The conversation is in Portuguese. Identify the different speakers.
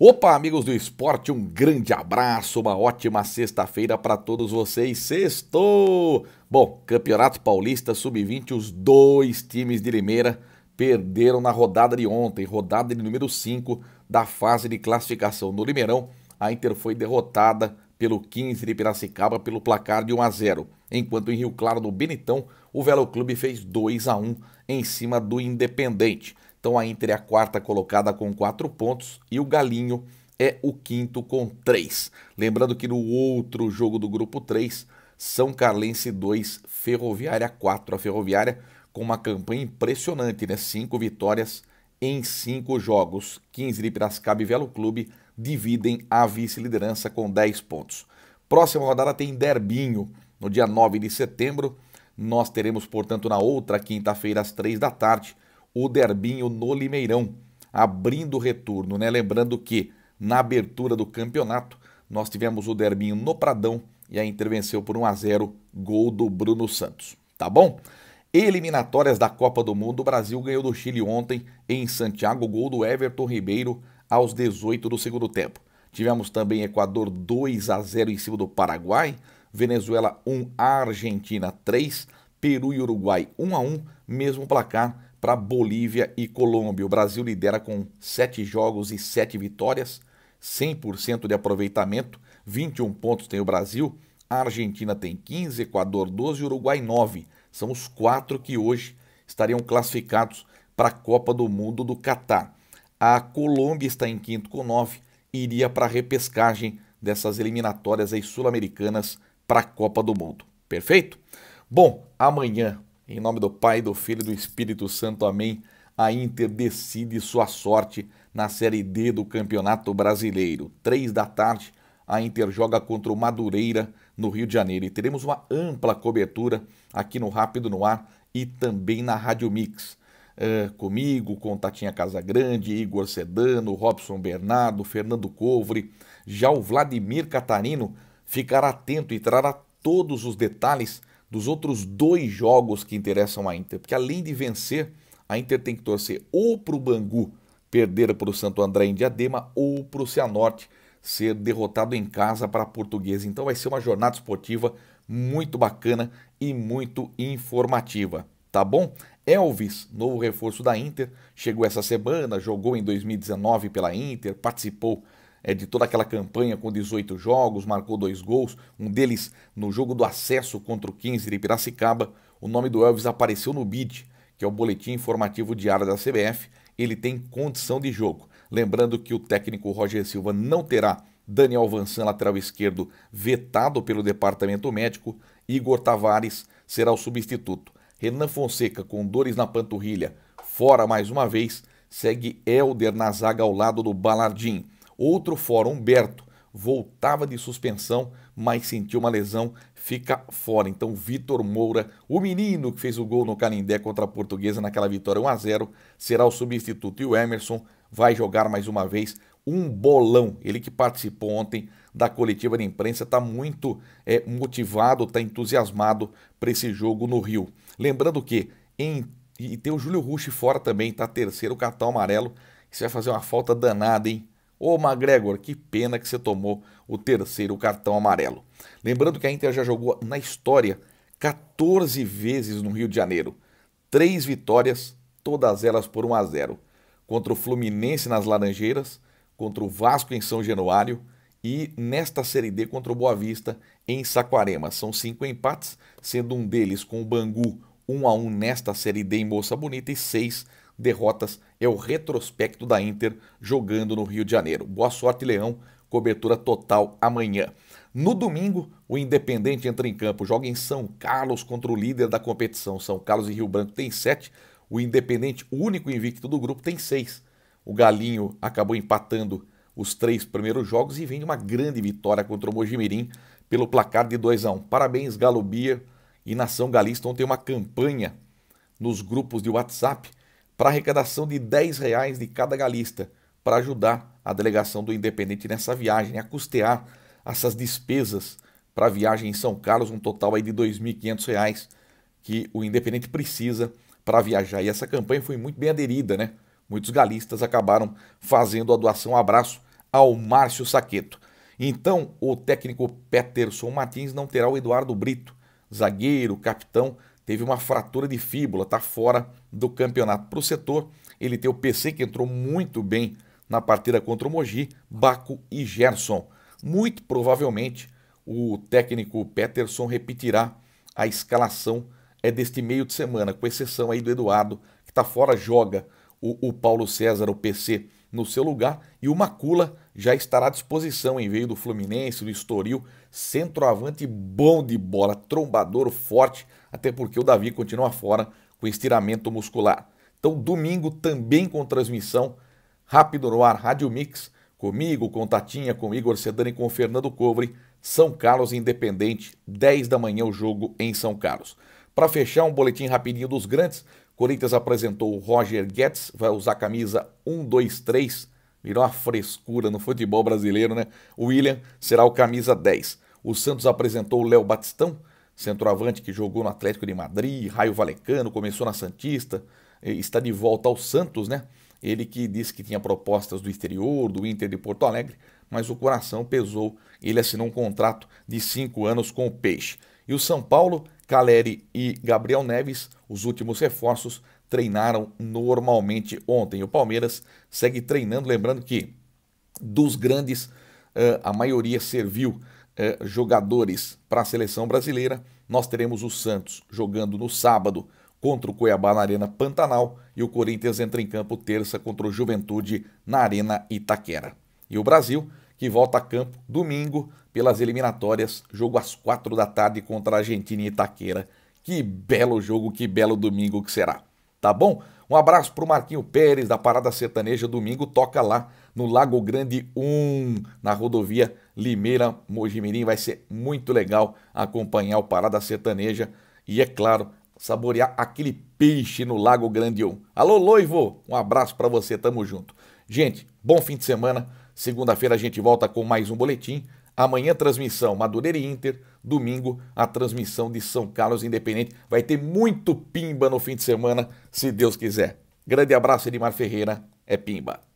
Speaker 1: Opa, amigos do esporte, um grande abraço, uma ótima sexta-feira para todos vocês. Sextou! Bom, Campeonato Paulista Sub-20, os dois times de Limeira perderam na rodada de ontem, rodada de número 5 da fase de classificação. No Limeirão, a Inter foi derrotada pelo 15 de Piracicaba pelo placar de 1 a 0, enquanto em Rio Claro, no Benitão, o Velo Clube fez 2 a 1 em cima do Independente. Então a Inter é a quarta colocada com quatro pontos e o Galinho é o quinto com três. Lembrando que no outro jogo do grupo 3, São Carlense 2, Ferroviária 4. A Ferroviária com uma campanha impressionante, né? Cinco vitórias em cinco jogos. 15 de Piracicaba e Velo Clube dividem a vice-liderança com 10 pontos. Próxima rodada tem Derbinho, no dia 9 de setembro. Nós teremos, portanto, na outra quinta-feira, às 3 da tarde, o Derbinho no Limeirão, abrindo o retorno, né? Lembrando que na abertura do campeonato nós tivemos o Derbinho no Pradão e a Inter venceu por 1 a 0, gol do Bruno Santos, tá bom? Eliminatórias da Copa do Mundo, o Brasil ganhou do Chile ontem em Santiago, gol do Everton Ribeiro aos 18 do segundo tempo. Tivemos também Equador 2 a 0 em cima do Paraguai, Venezuela 1, Argentina 3, Peru e Uruguai 1 a 1, mesmo placar para Bolívia e Colômbia. O Brasil lidera com 7 jogos e 7 vitórias, 100% de aproveitamento, 21 pontos tem o Brasil, a Argentina tem 15, Equador 12 e Uruguai 9. São os quatro que hoje estariam classificados para a Copa do Mundo do Catar. A Colômbia está em quinto com 9 e iria para a repescagem dessas eliminatórias sul-americanas para a Copa do Mundo. Perfeito? Bom, amanhã em nome do Pai, do Filho e do Espírito Santo, amém. A Inter decide sua sorte na Série D do Campeonato Brasileiro. Três da tarde, a Inter joga contra o Madureira no Rio de Janeiro. E teremos uma ampla cobertura aqui no Rápido no Ar e também na Rádio Mix. Uh, comigo, com Tatinha Casagrande, Igor Sedano, Robson Bernardo, Fernando Covre. Já o Vladimir Catarino ficará atento e trará todos os detalhes dos outros dois jogos que interessam à Inter, porque além de vencer, a Inter tem que torcer ou para o Bangu perder para o Santo André em Diadema ou para o Cianorte ser derrotado em casa para a Portuguesa. Então vai ser uma jornada esportiva muito bacana e muito informativa, tá bom? Elvis, novo reforço da Inter, chegou essa semana, jogou em 2019 pela Inter, participou é, de toda aquela campanha com 18 jogos, marcou dois gols, um deles no jogo do acesso contra o 15 de Piracicaba. O nome do Elvis apareceu no BID, que é o Boletim Informativo Diário da CBF. Ele tem condição de jogo. Lembrando que o técnico Roger Silva não terá Daniel Vansan, lateral esquerdo, vetado pelo departamento médico. Igor Tavares será o substituto. Renan Fonseca, com dores na panturrilha, fora mais uma vez, segue Helder na zaga ao lado do Balardim. Outro fora, Humberto, voltava de suspensão, mas sentiu uma lesão, fica fora. Então, Vitor Moura, o menino que fez o gol no Canindé contra a Portuguesa naquela vitória 1 a 0 será o substituto. E o Emerson vai jogar mais uma vez um bolão. Ele que participou ontem da coletiva de imprensa está muito é, motivado, está entusiasmado para esse jogo no Rio. Lembrando que em, e tem o Júlio Rush fora também, tá terceiro cartão amarelo. Isso vai fazer uma falta danada, hein? Ô McGregor, que pena que você tomou o terceiro cartão amarelo. Lembrando que a Inter já jogou na história 14 vezes no Rio de Janeiro. Três vitórias, todas elas por 1 a 0. Contra o Fluminense nas Laranjeiras, contra o Vasco em São Januário e nesta Série D contra o Boa Vista em Saquarema. São cinco empates, sendo um deles com o Bangu 1 a 1 nesta Série D em Moça Bonita e seis derrotas é o retrospecto da Inter jogando no Rio de Janeiro. Boa sorte, Leão. Cobertura total amanhã. No domingo, o Independente entra em campo, joga em São Carlos contra o líder da competição. São Carlos e Rio Branco tem sete. O Independente, o único invicto do grupo, tem seis. O Galinho acabou empatando os três primeiros jogos e vem uma grande vitória contra o Mojimirim pelo placar de 2 a 1. Um. Parabéns, Galo Bia e Nação Galista. Ontem uma campanha nos grupos de WhatsApp para arrecadação de 10 reais de cada galista, para ajudar a delegação do Independente nessa viagem, a custear essas despesas para a viagem em São Carlos, um total aí de R$ reais que o Independente precisa para viajar. E essa campanha foi muito bem aderida, né? Muitos galistas acabaram fazendo a doação. Um abraço ao Márcio Saqueto. Então, o técnico Peterson Martins não terá o Eduardo Brito, zagueiro, capitão, teve uma fratura de fíbula, está fora do campeonato para o setor. Ele tem o PC que entrou muito bem na partida contra o Mogi, Baco e Gerson. Muito provavelmente o técnico Peterson repetirá a escalação é deste meio de semana, com exceção aí do Eduardo, que está fora, joga o, o Paulo César, o PC, no seu lugar, e o Macula já estará à disposição em veio do Fluminense, do Estoril, centroavante bom de bola, trombador forte, até porque o Davi continua fora com estiramento muscular. Então, domingo também com transmissão rápido no ar, Rádio Mix, comigo, com Tatinha, com Igor Sedani, com Fernando Covre, São Carlos Independente, 10 da manhã o jogo em São Carlos. Para fechar, um boletim rapidinho dos grandes, Corinthians apresentou o Roger Guedes, vai usar a camisa 123, virou uma frescura no futebol brasileiro, né? O William será o camisa 10. O Santos apresentou o Léo Batistão, centroavante que jogou no Atlético de Madrid, Raio Valecano, começou na Santista, está de volta ao Santos, né? Ele que disse que tinha propostas do exterior, do Inter de Porto Alegre, mas o coração pesou. Ele assinou um contrato de cinco anos com o Peixe. E o São Paulo, Caleri e Gabriel Neves, os últimos reforços, treinaram normalmente ontem. O Palmeiras segue treinando, lembrando que dos grandes, a maioria serviu é, jogadores para a seleção brasileira. Nós teremos o Santos jogando no sábado contra o Cuiabá na Arena Pantanal e o Corinthians entra em campo terça contra o Juventude na Arena Itaquera. E o Brasil, que volta a campo domingo pelas eliminatórias, jogo às quatro da tarde contra a Argentina e Itaquera. Que belo jogo, que belo domingo que será! tá bom? Um abraço pro Marquinho Pérez da Parada Sertaneja, domingo toca lá no Lago Grande 1, na rodovia Limeira Mojimirim, vai ser muito legal acompanhar o Parada Sertaneja e é claro, saborear aquele peixe no Lago Grande 1. Alô Loivo, um abraço para você, tamo junto. Gente, bom fim de semana. Segunda-feira a gente volta com mais um boletim Amanhã transmissão Madureira e Inter, domingo a transmissão de São Carlos Independente. Vai ter muito pimba no fim de semana, se Deus quiser. Grande abraço, Edmar Ferreira. É pimba.